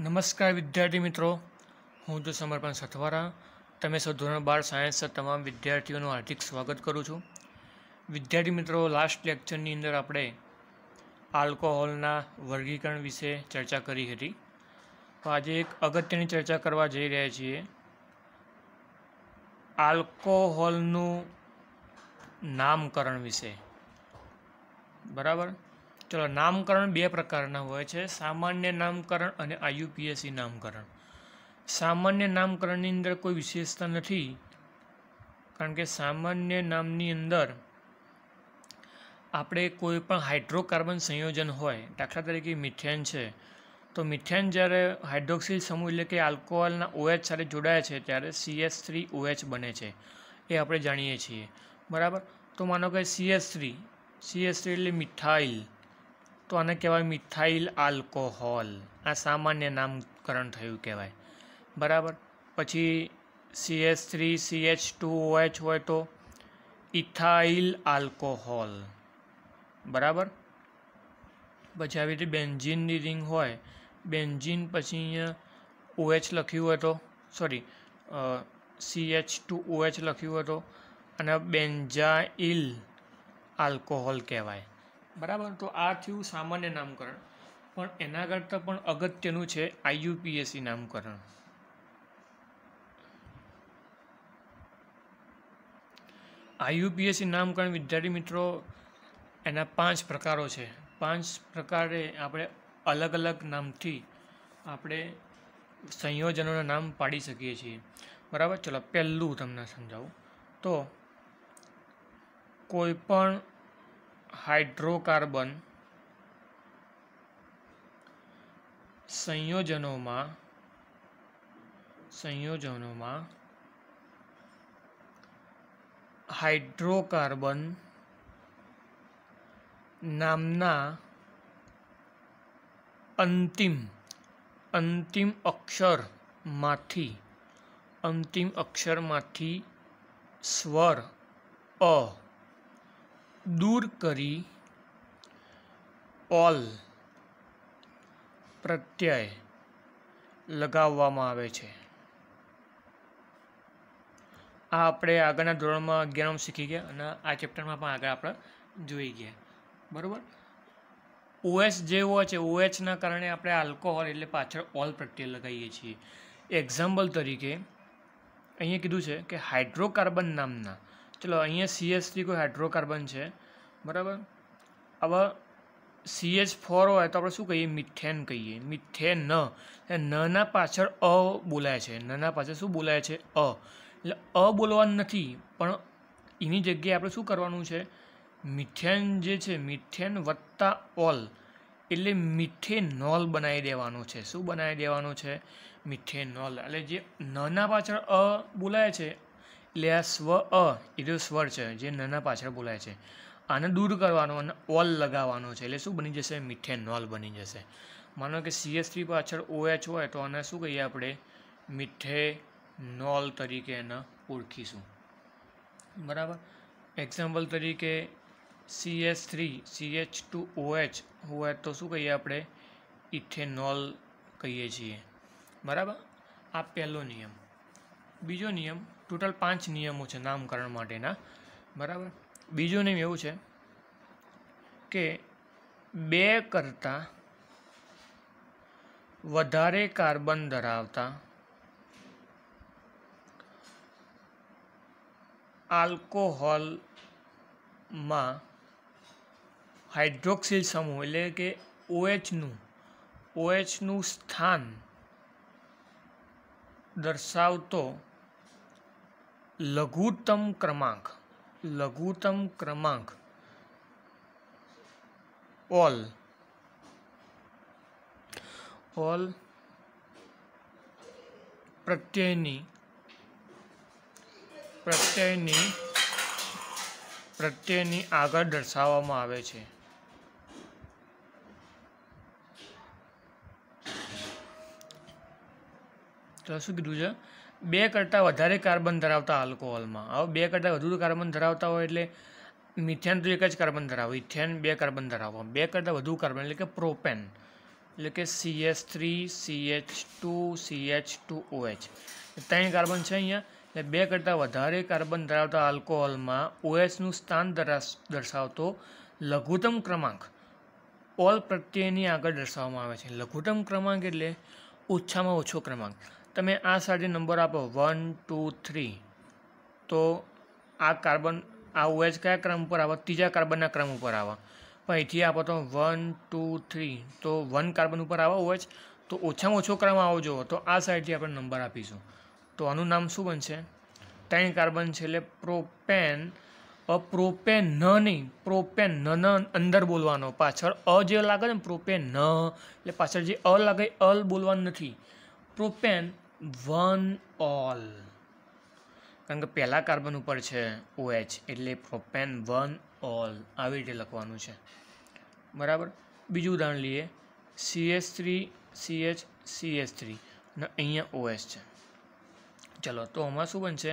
નમસ્કાર વિદ્યાર્થી મિત્રો હું જો સમર્પણ સથવારા તમે સૌ ધોરણ બાર સાયન્સના તમામ વિદ્યાર્થીઓનું હાર્દિક સ્વાગત કરું છું વિદ્યાર્થી મિત્રો લાસ્ટ લેક્ચરની અંદર આપણે આલ્કોહોલના વર્ગીકરણ વિશે ચર્ચા કરી હતી તો આજે એક અગત્યની ચર્ચા કરવા જઈ રહ્યા છીએ આલ્કોહોલનું નામકરણ વિશે બરાબર ચલો નામકરણ બે પ્રકારના હોય છે સામાન્ય નામકરણ અને આઈયુપીએસસી નામકરણ સામાન્ય નામકરણની અંદર કોઈ વિશેષતા નથી કારણ કે સામાન્ય નામની અંદર આપણે કોઈ પણ હાઇડ્રોકાર્બન સંયોજન હોય દાખલા તરીકે મિથેન છે તો મિથેન જ્યારે હાઇડ્રોક્સિલ સમૂહ એટલે કે આલ્કોહોલના ઓએચ સાથે જોડાય છે ત્યારે સીએસ થ્રી ઓએચ બને છે એ આપણે જાણીએ છીએ બરાબર તો માનો કે સીએસ થ્રી સીએસ થ્રી એટલે મિથાઇલ તો આને કહેવાય મિથાઇલ આલ્કોહોલ આ સામાન્ય નામકરણ થયું કહેવાય બરાબર પછી CH three C H two OH હોય તો ઇથાઇલ આલ્કોહોલ બરાબર પછી આવી રીતે બેન્ઝીનની રિંગ હોય બેન્ઝીન પછી અહીંયા ઓએચ લખ્યું હોય તો સોરી એચ ટુ ઓએચ લખ્યું હોય તો અને બેન્ઝાઇલ આલ્કોહોલ કહેવાય બરાબર તો આ થયું સામાન્ય નામકરણ પણ એના કરતાં પણ અગત્યનું છે આઈયુપીએસસી નામકરણ આઈયુપીએસસી નામકરણ વિદ્યાર્થી મિત્રો એના પાંચ પ્રકારો છે પાંચ પ્રકારે આપણે અલગ અલગ નામથી આપણે સંયોજનોના નામ પાડી શકીએ છીએ બરાબર ચલો પહેલું તમને સમજાવું તો કોઈ પણ हाइड्रोकार्बन संयोजनों में संयोजनों में हाइड्रोकार्बन नामना अंतिम अंतिम अक्षर माथी अंतिम अक्षर माथी स्वर अ દૂર કરી ઓલ પ્રત્યય લગાવવામાં આવે છે આ આપણે આગળના ધોરણમાં અગિયારમ શીખી ગયા અને આ ચેપ્ટરમાં પણ આગળ આપણે જોઈ ગયા બરાબર ઓએચ જે છે ઓએચના કારણે આપણે આલ્કોહોલ એટલે પાછળ ઓલ પ્રત્યય લગાવીએ છીએ એક્ઝામ્પલ તરીકે અહીંયા કીધું છે કે હાઇડ્રોકાર્બન નામના ચલો અહીંયા સી સીએચથી કોઈ હાઇડ્રોકાર્બન છે બરાબર હવે એચ ફોર હોય તો આપણે શું કહીએ મિથેન કહીએ મિથેન ન નના પાછળ અ બોલાય છે નના પાછળ શું બોલાય છે અ એટલે અ બોલવાનું નથી પણ એની જગ્યાએ આપણે શું કરવાનું છે મિથેન જે છે મિથેન વત્તા ઓલ એટલે મિથેનોલ બનાવી દેવાનું છે શું બનાવી દેવાનું છે મિથેનોલ એટલે જે નના પાછળ અ બોલાય છે એટલે આ સ્વ અ એ તો સ્વર છે જે નાના પાછળ બોલાય છે આને દૂર કરવાનો અને ઓલ લગાવવાનો છે એટલે શું બની જશે મીઠે નોલ બની જશે માનો કે સીએસ થ્રી પાછળ ઓએચ હોય તો આને શું કહીએ આપણે મીઠે નોલ તરીકે એને ઓળખીશું બરાબર એક્ઝામ્પલ તરીકે CS three CH two OH હોય તો શું કહીએ આપણે ઇથેનોલ કહીએ છીએ બરાબર આ પહેલો નિયમ બીજો નિયમ ટોટલ પાંચ નિયમો છે નામકરણ માટેના બરાબર બીજો નિયમ એવું છે કે બે કરતાં વધારે કાર્બન ધરાવતા આલ્કોહોલમાં હાઇડ્રોક્સિલ સમૂહ એટલે કે ઓએચનું ઓએચનું સ્થાન દર્શાવતો લઘુત્તમ ક્રમાંક લઘુત્તમ ક્રમાંક ઓલ ઓલ પ્રત્યયની પ્રત્યયની પ્રત્યયની આગળ દર્શાવવામાં આવે છે તો શું કીધું છે બે કરતાં વધારે કાર્બન ધરાવતા આલ્કોહોલમાં હવે બે કરતાં વધુ કાર્બન ધરાવતા હોય એટલે મિથેન તો એક જ કાર્બન ધરાવે ઇથેન બે કાર્બન ધરાવવા બે કરતાં વધુ કાર્બન એટલે કે પ્રોપેન એટલે કે CH three CH two CH two OH ત્રણ કાર્બન છે અહીંયા એટલે બે કરતાં વધારે કાર્બન ધરાવતા આલ્કોહોલમાં ઓએચનું સ્થાન દર્શાવતો લઘુત્તમ ક્રમાંક ઓલ પ્રત્યેની આગળ દર્શાવવામાં આવે છે લઘુત્તમ ક્રમાંક એટલે ઓછામાં ઓછો ક્રમાંક તમે આ સાથે નંબર આપો વન ટુ થ્રી તો આ કાર્બન આ ઓએચ કયા ક્રમ ઉપર આવે ત્રીજા કાર્બનના ક્રમ ઉપર આવે પણ અહીંથી આપો તો વન ટુ થ્રી તો વન કાર્બન ઉપર આવે ઓએચ તો ઓછામાં ઓછો ક્રમ આવો જુઓ તો આ સાઈડથી આપણે નંબર આપીશું તો આનું નામ શું બનશે ત્રણ કાર્બન છે એટલે પ્રોપેન પ્રોપેન ન નહીં પ્રોપેન ન ન અંદર બોલવાનો પાછળ અ જે લાગે ને પ્રોપેન ન એટલે પાછળ જે અ લાગે અ બોલવાનું નથી પ્રોપેન વન ઓલ કારણ કે પહેલાં કાર્બન ઉપર છે ઓએચ એટલે પ્રોપેન વન ઓલ આવી રીતે લખવાનું છે બરાબર બીજું ઉદાહરણ લઈએ CS three CH CS three અને અહીંયા ઓએસ છે ચલો તો આમાં શું બનશે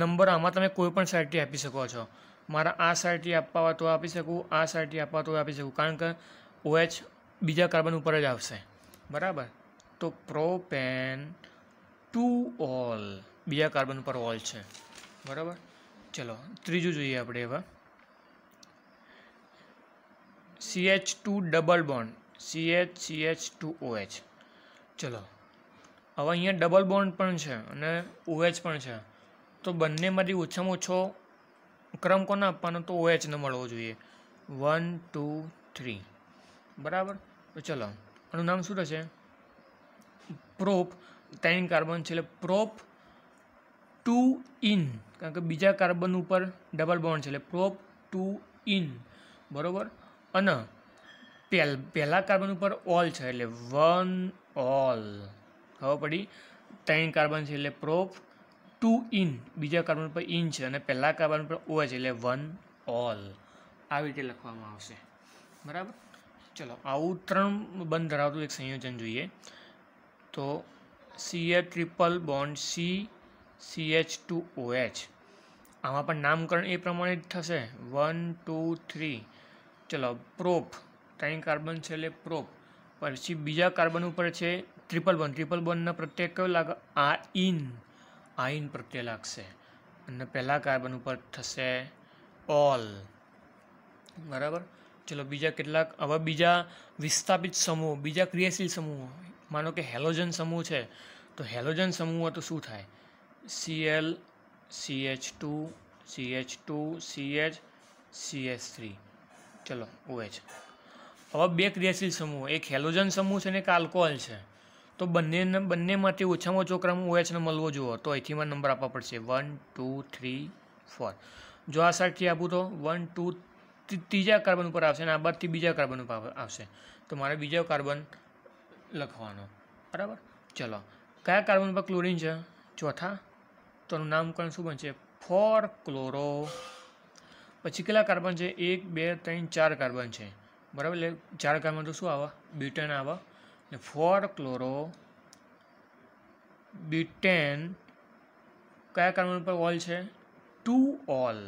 નંબર આમાં તમે કોઈ પણ સાઇડથી આપી શકો છો મારા આ સાઇડથી આપવા તો આપી શકું આ સાઇડથી આપવા તો આપી શકું કારણ કે ઓએચ બીજા કાર્બન ઉપર જ આવશે બરાબર તો પ્રોપેન ટુ ઓલ બીજા કાર્બન પર ઓલ છે બરાબર ચલો ત્રીજું જોઈએ આપણે હવે CH two double bond CH H two OH ચલો હવે અહીંયા ડબલ બોન્ડ પણ છે અને ઓએચ પણ છે તો બંનેમાંથી ઓછામાં ઓછો ક્રમ કોને આપવાનો તો ઓએચને મળવો જોઈએ વન ટુ થ્રી બરાબર તો ચલો આનું નામ શું થશે પ્રોપ ત્રણ કાર્બન છે એટલે પ્રોપ ટુ ઇન કારણ કે બીજા કાર્બન ઉપર ડબલ બોન્ડ છે એટલે પ્રોપ ટુ ઇન બરાબર અને પેલ પહેલાં કાર્બન ઉપર ઓલ છે એટલે વન ઓલ ખબર પડી ત્રણ કાર્બન છે એટલે પ્રોપ ટુ ઇન બીજા કાર્બન ઉપર ઇન છે અને પહેલાં કાર્બન પર ઓ છે એટલે વન ઓલ આવી રીતે લખવામાં આવશે બરાબર ચલો આવું ત્રણ બંધ ધરાવતું એક સંયોજન જોઈએ તો CA triple bond C CH two OH આમાં પણ નામકરણ એ પ્રમાણે જ થશે વન ટુ થ્રી ચલો પ્રોપ ત્રણ કાર્બન છે એટલે પ્રોપ પછી બીજા કાર્બન ઉપર છે ટ્રિપલ બોન્ડ ટ્રિપલ બોન્ડના પ્રત્યે કયો લાગે આ ઇન આઈન પ્રત્યે લાગશે અને પહેલાં કાર્બન ઉપર થશે ઓલ બરાબર ચલો બીજા કેટલાક હવે બીજા વિસ્થાપિત સમૂહો બીજા ક્રિયાશીલ સમૂહો માનો કે હેલોજન સમૂહ છે તો હેલોજન સમૂહ તો શું થાય CL H two C H two C H C H three ચલો ઓએચ હવે બે ક્રિયાશીલ સમૂહ એક હેલોજન સમૂહ છે અને એક આલ્કોહોલ છે તો બંને બંનેમાંથી ઓછામાં ઓછો ક્રમ ઓએચને મળવો જોઈએ તો અહીંથી મને નંબર આપવા પડશે વન ટુ થ્રી ફોર જો આ સાઈડથી આપું તો વન ટુ ત્રીજા કાર્બન ઉપર આવશે અને આ બાદથી બીજા કાર્બન ઉપર આવશે તો મારે બીજા કાર્બન લખવાનો બરાબર ચલો કયા કાર્બન પર ક્લોરીન છે ચોથા તો એનું નામકરણ શું બનશે ફોર ક્લોરો પછી કેટલા કાર્બન છે એક બે ત્રણ ચાર કાર્બન છે બરાબર એટલે ચાર કાર્બન તો શું આવે બ્યુટેન આવે એટલે ફોર ક્લોરો બ્યુટેન કયા કાર્બન પર ઓલ છે ટુ ઓલ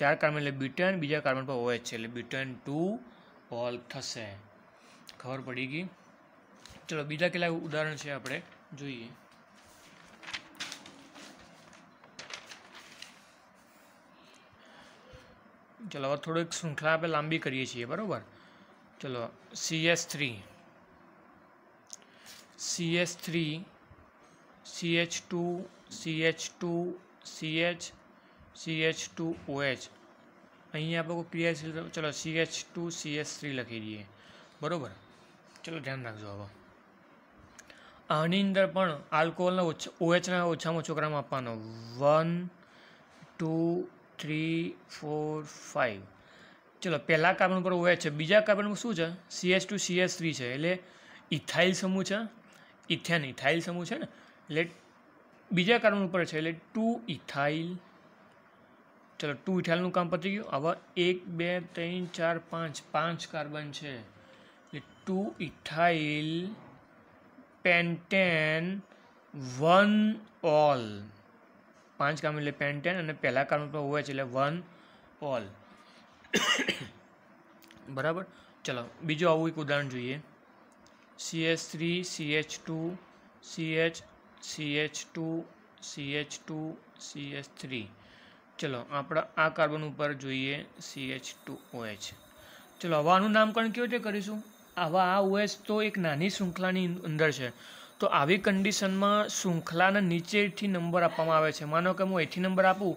ચાર કાર્બન એટલે બ્યુટેન બીજા કાર્બન પર ઓએચ છે એટલે બ્યુટેન ટુ ઓલ થશે ખબર પડી ગઈ चलो बीजा के उदाहरण से आप जी चलो हम थोड़ी श्रृंखला आप लाबी करे बराबर चलो C S three C S three C H two C H two C H C H two O H अँ को क्रियाशील चलो C H two C S three लखी दिए बराबर चलो ध्यान रखो हम આની અંદર પણ આલ્કોહોલના ઓછા ઓએચના ઓછામાં ઓછો ગ્રામ આપવાનો one two three four five ચલો પહેલાં કાર્બન ઉપર ઓએચ છે બીજા કાર્બનમાં શું છે સીએસ ટુ સીએસ થ્રી છે એટલે ઇથાઇલ સમૂહ છે ઇથેન ઇથાઇલ સમૂહ છે ને એટલે બીજા કાર્બન ઉપર છે એટલે ટુ ઇથાઇલ ચલો ટુ ઇથાઇલનું કામ પતી ગયું હવે એક બે ત્રણ ચાર પાંચ પાંચ કાર્બન છે એટલે two ethyl pentane one ol પાંચ કામ એટલે પેન્ટેન અને પહેલાં કામ પણ હોય છે એટલે વન ઓલ બરાબર ચલો બીજું આવું એક ઉદાહરણ જોઈએ C H three C H two C H C H two C H two C H three ચલો આપણે આ કાર્બન ઉપર જોઈએ સી એચ ટુ ઓએચ ચલો હવે આનું નામકરણ કેવી રીતે કરીશું આવા આ ઓએસ તો એક નાની શૃંખલાની અંદર છે તો આવી કન્ડિશનમાં શૃંખલાના નીચેથી નંબર આપવામાં આવે છે માનો કે હું એથી નંબર આપું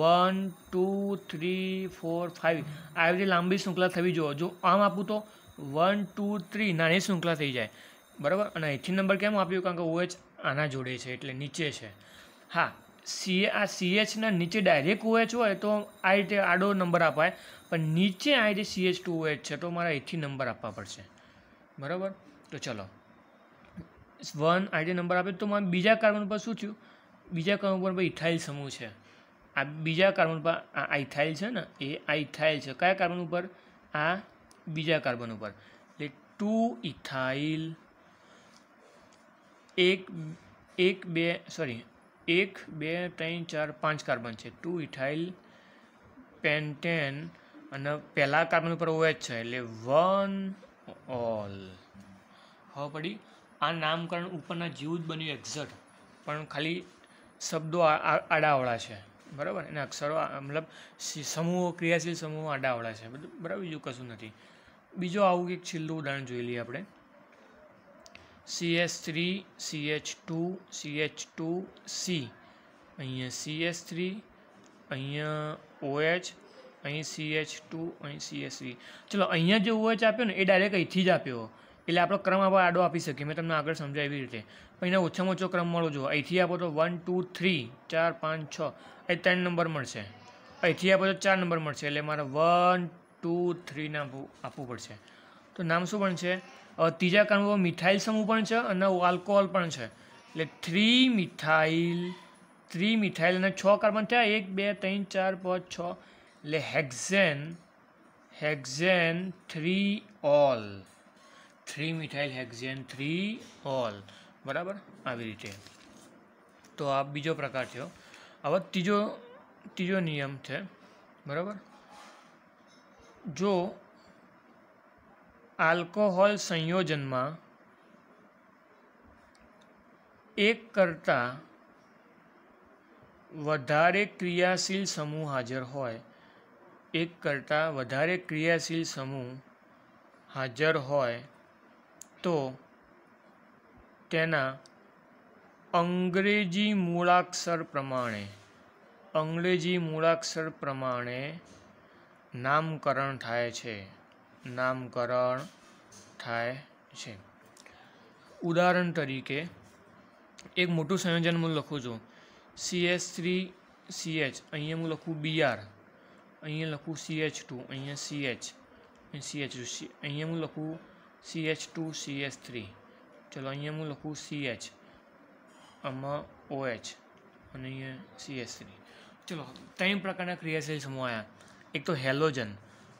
one two three four five આવી રીતે લાંબી શૃંખલા થવી જોઈએ જો આમ આપું તો વન ટુ થ્રી નાની શૃંખલા થઈ જાય બરાબર અને અહીંથી નંબર કેમ આપ્યો કારણ કે ઓએચ આના જોડે છે એટલે નીચે છે હા સીએ આ સીએચના નીચે ડાયરેક્ટ ઓએચ હોય તો આ રીતે આડો નંબર અપાય પણ નીચે આ રીતે સીએચ ટુ ઓએચ છે તો મારે અહીંથી નંબર આપવા પડશે બરાબર તો ચલો વન આઈડી નંબર આપે તો મને બીજા કાર્બન પર શું થયું બીજા કાર્બન પર ઇથાઇલ સમૂહ છે આ બીજા કાર્બન પર આ આઈથાઇલ છે ને એ આઈથાઇલ છે કયા કાર્બન ઉપર આ બીજા કાર્બન ઉપર એટલે ટુ ઇથાઇલ એક એક બે સોરી એક બે ત્રણ ચાર પાંચ કાર્બન છે ટુ ઇથાઇલ પેન્ટેન અને પહેલાં કાર્બન ઉપર ઓએચ છે એટલે વન ઓલ હવે પડી આ નામકરણ ઉપરના જેવું જ બન્યું એક્ઝેક્ટ પણ ખાલી શબ્દો આડાવળા છે બરાબર એના અક્ષરો મતલબ સમૂહો ક્રિયાશીલ સમૂહો આડાવળા છે બરાબર બીજું કશું નથી બીજો આવું એક છેલ્લું ઉદાહરણ જોઈ લઈએ આપણે C H three C H two C H two C અહીંયા સી એચ થ્રી અહીંયા ઓએચ અહીં સી એચ ટુ અહીં સી સીએસવી ચલો અહીંયા જે ઓએચ આપ્યો ને એ ડાયરેક્ટ અહીંથી જ આપ્યો એટલે આપણો ક્રમ આપણે આડો આપી શકીએ મેં તમને આગળ સમજાવી રીતે અહીંના ઓછામાં ઓછો ક્રમ મળો જો અહીંથી આપો તો વન ટુ થ્રી ચાર પાંચ છ એ ત્રણ નંબર મળશે અહીંથી આપો તો ચાર નંબર મળશે એટલે મારે વન ટુ થ્રીને આપવું આપવું પડશે તો નામ શું પણ છે ત્રીજા ક્રમમાં મિથાઇલ સમૂહ પણ છે અને આલ્કોહોલ પણ છે એટલે થ્રી મિથાઇલ થ્રી મિથાઇલ અને છ કાર્બન થયા એક બે ત્રણ ચાર પાંચ છ hexane hexane 3 ol 3 methyl hexane 3 ol बराबर આવી રીતે તો આપ બીજો પ્રકાર છે હવે ત્રીજો ત્રીજો નિયમ છે બરાબર જો આલ્કોહોલ સંયોજનમાં એક કરતાં વધારે ક્રિયાશીલ સમૂહ હાજર હોય એક કરતાં વધારે ક્રિયાશીલ સમૂહ હાજર હોય તો તેના અંગ્રેજી મૂળાક્ષર પ્રમાણે અંગ્રેજી મૂળાક્ષર પ્રમાણે નામકરણ થાય છે નામકરણ થાય છે ઉદાહરણ તરીકે એક મોટું સંયોજન હું લખું છું C S three C H અહીંયા હું લખું બી આર અહીંયા લખું સી એચ ટુ અહીંયા સીએચ સીએચ અહીંયા હું લખું C H two C H three ચલો અહીંયા હું લખું સી એચ આમાં ઓએચ અને અહીંયા સી એચ થ્રી ચલો ત્રણ પ્રકારના ક્રિયાશીલ સમૂહ આવ્યા એક તો હેલોજન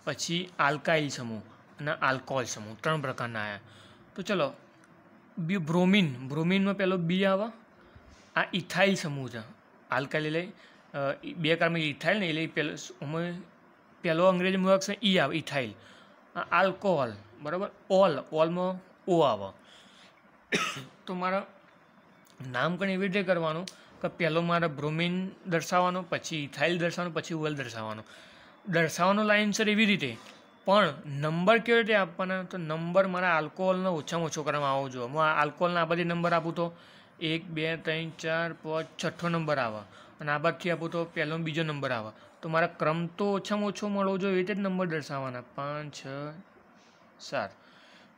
પછી આલ્કાઇલ સમૂહ અને આલ્કોહોલ સમૂહ ત્રણ પ્રકારના આવ્યા તો ચલો બી બ્રોમિન બ્રોમિનમાં પહેલો બી આવે આ ઇથાઇલ સમૂહ છે આલ્કાઇલ લઈ બે કારમાં ઇથાઇલ ને એટલે પહેલો પહેલો અંગ્રેજી મૂળક છે ઈ આવે ઇથાઇલ આલ્કોહોલ બરાબર ઓલ ઓલમાં ઓ આવે તો મારા નામકરણ એવી રીતે કરવાનું કે પહેલો મારે બ્રોમિન દર્શાવવાનો પછી ઇથાઇલ દર્શાવવાનો પછી ઓલ દર્શાવવાનો દર્શાવવાનો લાઈન સર એવી રીતે પણ નંબર કેવી રીતે આપવાના તો નંબર મારા આલ્કોહોલનો ઓછામાં ઓછો કરવામાં આવવો જોઈએ હું આલ્કોહોલના આ બધી નંબર આપું તો એક બે ત્રણ ચાર પાંચ છઠ્ઠો નંબર આવે અને આ બાદથી આપું તો પહેલો બીજો નંબર આવે તો મારા ક્રમ તો ઓછામાં ઓછો મળવો જોઈએ એ જ નંબર દર્શાવવાના પાંચ છ સાત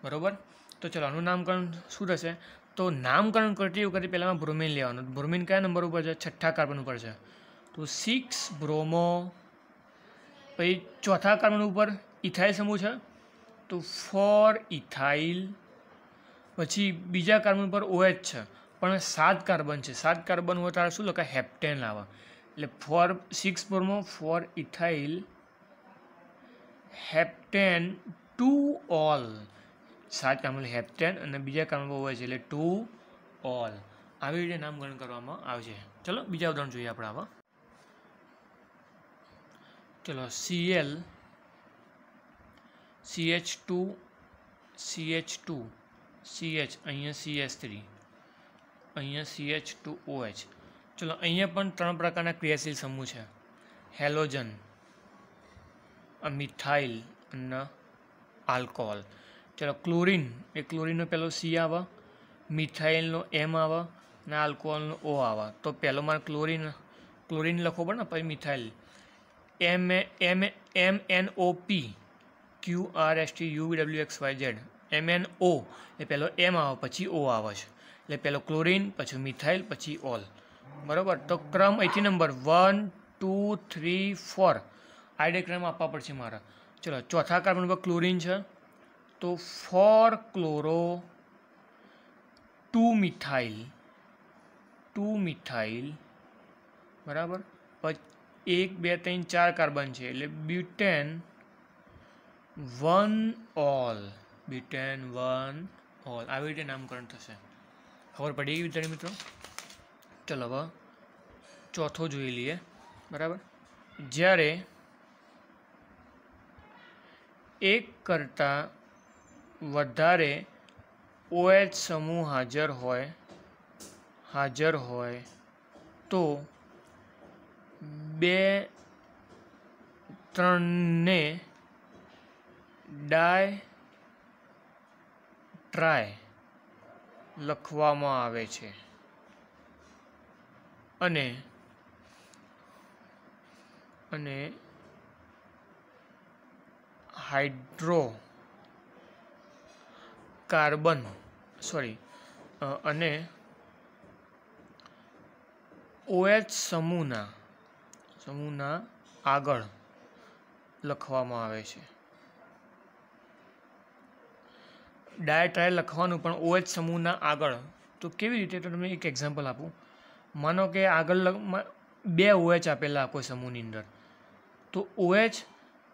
બરાબર તો ચાલો આનું નામકરણ શું થશે તો નામકરણ કરતી વખતે પહેલાંમાં બ્રોમિન લેવાનું બ્રોમિન કયા નંબર ઉપર છે છઠ્ઠા કાર્બન ઉપર છે તો સિક્સ બ્રોમો પછી ચોથા કાર્બન ઉપર ઇથાઇલ સમૂહ છે તો ફોર ઇથાઇલ પછી બીજા કાર્બન ઉપર ઓએચ છે પણ સાત કાર્બન છે સાત કાર્બન હોય ત્યારે શું લખાય હેપ્ટેન આવે એટલે ફોર સિક્સ ફોરમાં four ethyl heptane two ol સાત કાર્બન હેપ્ટેન અને બીજા કાર્બન હોય છે એટલે ટુ ઓલ આવી રીતે નામકરણ કરવામાં આવે છે ચલો બીજા ઉદાહરણ જોઈએ આપણે આવા ચલો C L C H two CH two C H અહીંયા સીએચ થ્રી અહીંયા સી એચ ટુ ઓએચ ચલો અહીંયા પણ ત્રણ પ્રકારના ક્રિયાશીલ સમૂહ છે હેલોજન મિથાઇલ અને આલ્કોહોલ ચલો ક્લોરિન એ ક્લોરિનનો પહેલો સી આવે મિથાઇલનો એમ આવે અને આલ્કોહોલનો ઓ આવે તો પહેલો મારે ક્લોરિન ક્લોરિન લખો પડે ને પછી methyl M M M N O P Q R S T U W X Y Z M N O એ પહેલો એમ આવે પછી ઓ આવે છે એટલે પેલો ક્લોરિન પછી મિથાઇલ પછી ઓલ બરાબર તો ક્રમ અહીંથી number one two three four આઈડે ક્રમ આપવા પડશે મારા ચલો ચોથા કાર્બન પર ક્લોરિન છે તો four chloro two methyl two methyl બરાબર એક બે ત્રણ ચાર કાર્બન છે એટલે butane one ol butane one ol આવી રીતે નામકરણ થશે ખબર પડી ગઈ વિદ્યાર્થી મિત્રો ચલો હવે ચોથો જોઈ લઈએ બરાબર જ્યારે એક કરતાં વધારે ઓએચ સમૂહ હાજર હોય હાજર હોય તો બે ત્રણને ડાય ટ્રાય લખવામાં આવે છે અને અને હાઇડ્રો કાર્બન સોરી અને ઓએચ સમૂહના સમૂહના આગળ લખવામાં આવે છે ડાયટ્રાઇલ લખવાનું પણ ઓએચ સમૂહના આગળ તો કેવી રીતે તો તમને એક એક્ઝામ્પલ આપું માનો કે આગળ બે ઓએચ આપેલા કોઈ સમૂહની અંદર તો ઓએચ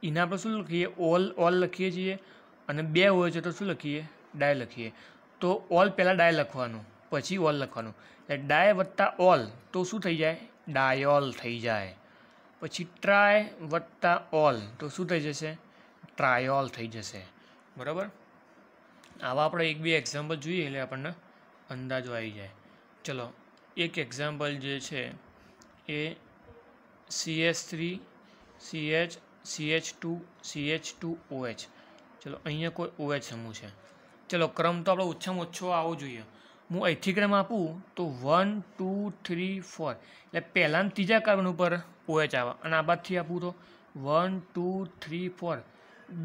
એના આપણે શું લખીએ ઓલ ઓલ લખીએ છીએ અને બે ઓએચ તો શું લખીએ ડાય લખીએ તો ઓલ પહેલાં ડાય લખવાનું પછી ઓલ લખવાનું એટલે ડાય વત્તા ઓલ તો શું થઈ જાય ડાયોલ થઈ જાય પછી ટ્રાય વત્તા ઓલ તો શું થઈ જશે ટ્રાયોલ થઈ જશે બરાબર આવા આપણે એક બે એક્ઝામ્પલ જોઈએ એટલે આપણને અંદાજો આવી જાય ચલો એક એક્ઝામ્પલ જે છે એ C H three C H C H two C H two OH ચલો અહીંયા કોઈ ઓએચ સમૂહ છે ચલો ક્રમ તો આપણો ઓછામાં ઓછો આવવો જોઈએ હું અહીંથી ક્રમ આપું તો વન ટુ થ્રી ફોર એટલે પહેલાં ત્રીજા કાર્બન ઉપર ઓએચ આવે અને આ બાદથી આપું તો વન ટુ થ્રી ફોર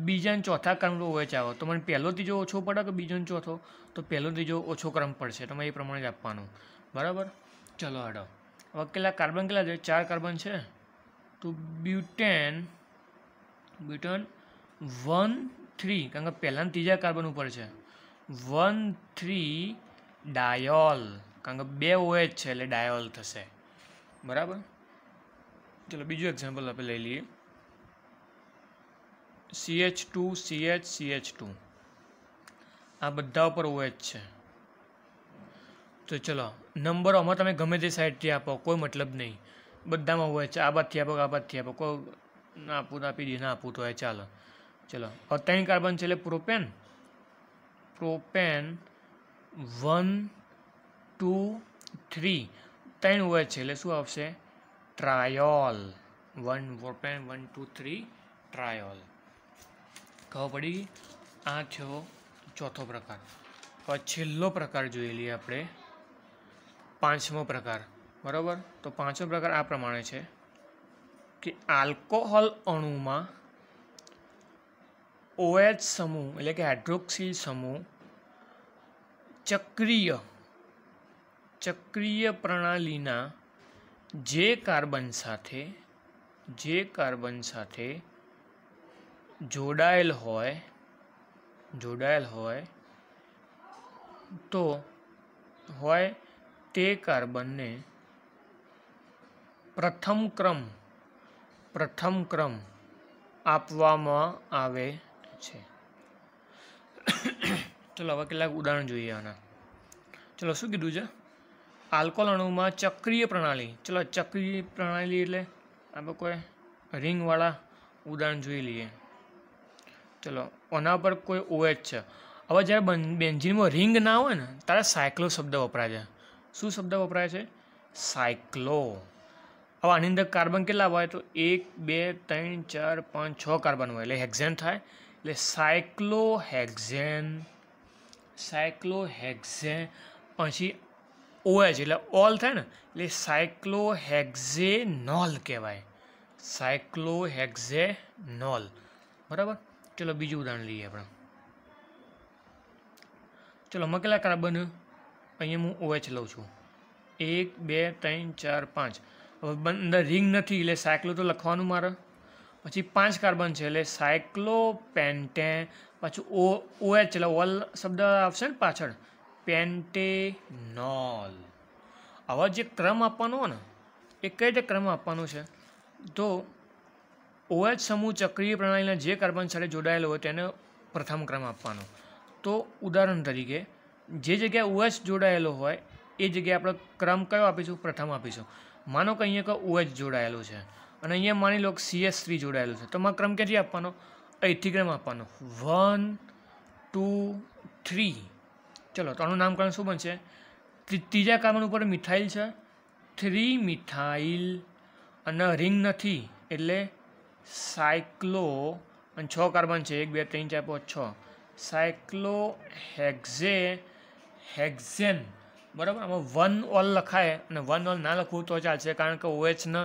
બીજાને ચોથા ક્રમનો વહેંચાવો તો મને પહેલો ત્રીજો ઓછો પડે કે બીજો ચોથો તો પહેલો જો ઓછો ક્રમ પડશે તમારે એ પ્રમાણે જ આપવાનું બરાબર ચલો હડો હવે કેટલા કાર્બન કેટલા છે ચાર કાર્બન છે તો બ્યુટેન બ્યુટન વન થ્રી કારણ કે પહેલાંના ત્રીજા કાર્બન ઉપર છે વન થ્રી ડાયોલ કારણ કે બે ઓએચ છે એટલે ડાયોલ થશે બરાબર ચલો બીજું એક્ઝામ્પલ આપણે લઈ લઈએ C H two C H C H two આ બધા ઉપર ઓએચ છે તો ચલો નંબર આમાં તમે ગમે તે સાઈડથી આપો કોઈ મતલબ નહીં બધામાં હોય છે આ બાદથી આપો આ બાદથી આપો કોઈ ના આપવું તો આપી દઈએ ના આપવું તો હોય ચાલો ચલો પતાઈ કાર્બન છે એટલે propane propane one two three ત્રણ હોય છે એટલે શું આવશે triol one propane one two three triol खबर पड़ी आ चौथो प्रकार छो प्रकार जो ली आप पांचमो प्रकार बराबर तो पांचमो प्रकार आ प्रमाण कि आल्कोहल अणु में ओएच समूह एट के हाइड्रोक्सिल समूह चक्रिय चक्रिय प्रणाली जे कार्बन साथ जे कार्बन साथ જોડાયેલ હોય જોડાયેલ હોય તો હોય તે કાર્બનને પ્રથમ ક્રમ પ્રથમ ક્રમ આપવામાં આવે છે ચલો હવે કેટલાક ઉદાહરણ જોઈએ આના ચલો શું કીધું છે આલ્કોહોલ અણુમાં ચક્રીય પ્રણાલી ચલો ચક્રીય પ્રણાલી એટલે આપણે કોઈ રિંગવાળા ઉદાહરણ જોઈ લઈએ ચલો ઓના પર કોઈ ઓએચ છે હવે જ્યારે બેન્જીનમાં રિંગ ના હોય ને ત્યારે સાયક્લો શબ્દ વપરાય છે શું શબ્દ વપરાય છે સાયક્લો હવે આની અંદર કાર્બન કેટલા હોય તો એક બે ત્રણ ચાર પાંચ છ કાર્બન હોય એટલે હેક્ઝેન થાય એટલે સાયક્લો હેક્ઝેન સાયક્લો હેક્ઝેન પછી ઓએચ એટલે ઓલ થાય ને એટલે સાયક્લો હેક્ઝેનોલ કહેવાય સાયક્લો હેક્ઝેનોલ બરાબર ચલો બીજું ઉદાહરણ લઈએ આપણે ચલો મકેલા કાર્બન અહીંયા હું ઓએચ OH લઉં છું એક બે ત્રણ ચાર પાંચ હવે અંદર રિંગ નથી એટલે સાયકલો તો લખવાનું મારે પછી પાંચ કાર્બન છે એટલે સાયક્લો પેન્ટે પાછું ઓ ઓએચ OH, એટલે ઓલ શબ્દ આવશે ને પાછળ પેન્ટેનોલ આવા જે ક્રમ આપવાનો હોય ને એ કઈ રીતે ક્રમ આપવાનો છે તો ઓએચ સમૂહ ચક્રીય પ્રણાલીના જે કાર્બન સાથે જોડાયેલો હોય તેને પ્રથમ ક્રમ આપવાનો તો ઉદાહરણ તરીકે જે જગ્યાએ ઓએચ જોડાયેલો હોય એ જગ્યાએ આપણે ક્રમ કયો આપીશું પ્રથમ આપીશું માનો કે અહીંયા કે ઓએચ જોડાયેલો છે અને અહીંયા માની લો સીએસ થ્રી જોડાયેલો છે તો ક્રમ ક્યાંથી આપવાનો અહીંથી ક્રમ આપવાનો વન ટુ થ્રી ચલો તો આનું નામકરણ શું બનશે ત્રીજા કાર્બન ઉપર મિથાઇલ છે થ્રી મિથાઇલ અને રિંગ નથી એટલે સાયક્લો અને છ કાર્બન છે એક બે ત્રણ ચાર પાંચ છ સાયક્લો હેક્ઝે હેક્ઝેન બરાબર આમાં વન ઓલ લખાય અને વન ઓલ ના લખવું તો ચાલશે કારણ કે ઓએચનો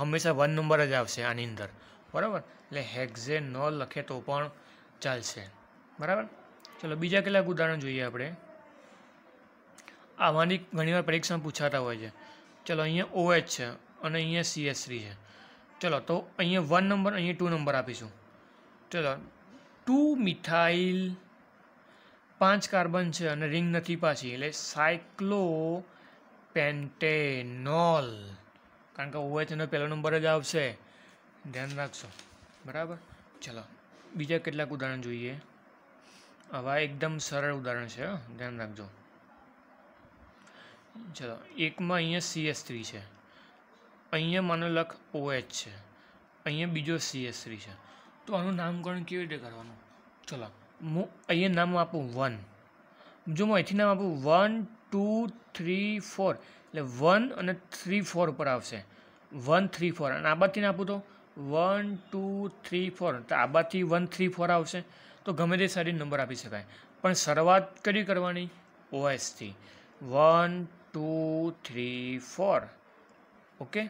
હંમેશા વન નંબર જ આવશે આની અંદર બરાબર એટલે હેક્ઝે ન લખે તો પણ ચાલશે બરાબર ચલો બીજા કેટલાક ઉદાહરણ જોઈએ આપણે આમાંની ઘણીવાર પરીક્ષામાં પૂછાતા હોય છે ચલો અહીંયા ઓએચ છે અને અહીંયા સીએસ થ્રી છે ચલો તો અહીંયા વન નંબર અહીંયા ટુ નંબર આપીશું ચલો ટુ મિથાઇલ પાંચ કાર્બન છે અને રિંગ નથી પાછી એટલે સાયક્લો પેન્ટેનોલ કારણ કે ઓએચનો પહેલો નંબર જ આવશે ધ્યાન રાખશો બરાબર ચલો બીજા કેટલાક ઉદાહરણ જોઈએ આવા એકદમ સરળ ઉદાહરણ છે ધ્યાન રાખજો ચલો એકમાં અહીંયા સીએસ થ્રી છે અહીંયા મને લખ ઓએચ છે અહીંયા બીજો સી એસ સીએસરી છે તો આનું નામકરણ કેવી રીતે કરવાનું ચલો હું અહીંયા નામ આપું વન જો હું અહીંથી નામ આપું વન ટુ થ્રી ફોર એટલે વન અને થ્રી ફોર પર આવશે વન થ્રી ફોર અને આબાદથી આપું તો વન ટુ થ્રી ફોર તો આબાથી વન થ્રી ફોર આવશે તો ગમે તે સારી નંબર આપી શકાય પણ શરૂઆત કરી કરવાની ઓએસથી one two three four okay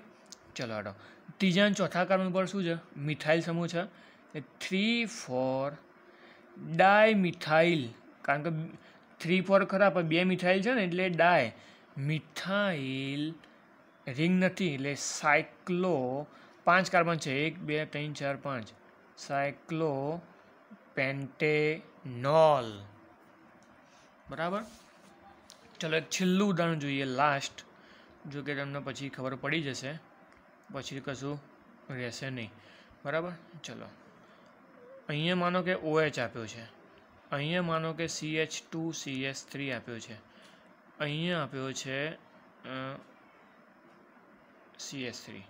ચલો હટો ત્રીજા અને ચોથા કાર્બન પર શું છે મિથાઇલ સમૂહ છે થ્રી ફોર ડાય મિથાઇલ કારણ કે થ્રી ફોર ખરા પણ બે મિથાઇલ છે ને એટલે ડાય મિથાઇલ રિંગ નથી એટલે સાયક્લો પાંચ કાર્બન છે એક બે ત્રણ ચાર પાંચ સાયક્લો પેન્ટેનોલ બરાબર ચલો એક છેલ્લું ઉદાહરણ જોઈએ લાસ્ટ જો કે તમને પછી ખબર પડી જશે પછી કશું રહેશે નહીં બરાબર ચલો અહીંયા માનો કે ઓએચ આપ્યો છે અહીંયા માનો કે C H two C H three આપ્યો છે અહીંયા આપ્યો છે સી સીએસ થ્રી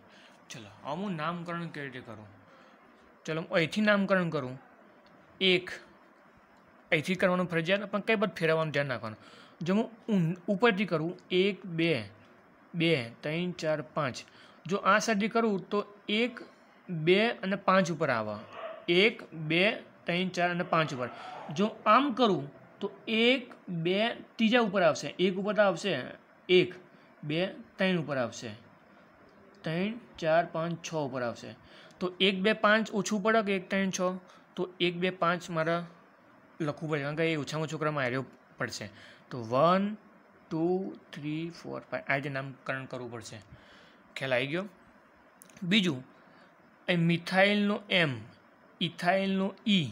ચલો હવે હું નામકરણ કેવી રીતે કરું ચલો હું અહીંથી નામકરણ કરું એક અહીંથી કરવાનું ફરજિયાત પણ કંઈ બધું ફેરવવાનું ધ્યાન રાખવાનું જો હું ઉપરથી કરું એક બે બે ત્રણ ચાર પાંચ જો આ સદી કરું તો એક બે અને પાંચ ઉપર આવે એક બે ત્રણ ચાર અને પાંચ ઉપર જો આમ કરું તો એક બે ત્રીજા ઉપર આવશે એક ઉપર આવશે એક બે ત્રણ ઉપર આવશે ત્રણ ચાર પાંચ છ ઉપર આવશે તો એક બે પાંચ ઓછું પડે કે એક ત્રણ છ તો એક બે પાંચ મારા લખવું પડશે કારણ કે એ ઓછામાં ઓછો ક્રમ આવ્યો પડશે તો one two three four five આ રીતે નામકરણ કરવું પડશે ખ્યાલ આવી ગયો બીજું એ મિથાઇલનું એમ ઇથાઇલનું ઈ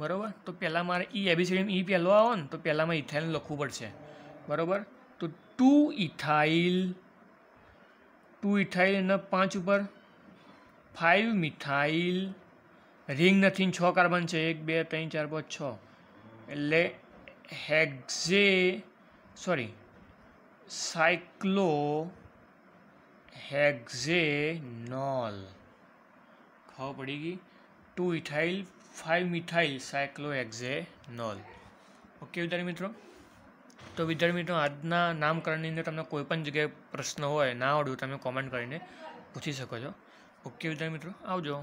બરાબર તો પહેલાં મારે ઈ એબીસીડી ઈ પહેલો આવે ને તો પહેલાંમાં ઇથાઇલ લખવું પડશે બરાબર તો ટુ ઇથાઇલ ટુ ઇથાઇલ એના પાંચ ઉપર ફાઇવ મિથાઇલ રિંગ નથી છ કાર્બન છે એક બે ત્રણ ચાર પાંચ છ એટલે હેક્ઝે સોરી સાયક્લો હેક્ઝેનોલ ખબર પડી ગઈ two ethyl five methyl cyclohexanol okay વિદ્યાર્થી મિત્રો તો વિદ્યાર્થી મિત્રો આજના નામકરણની અંદર તમને કોઈપણ જગ્યાએ પ્રશ્ન હોય ના આવડ્યું તમે કોમેન્ટ કરીને પૂછી શકો છો ઓકે વિદ્યાર્થી મિત્રો આવજો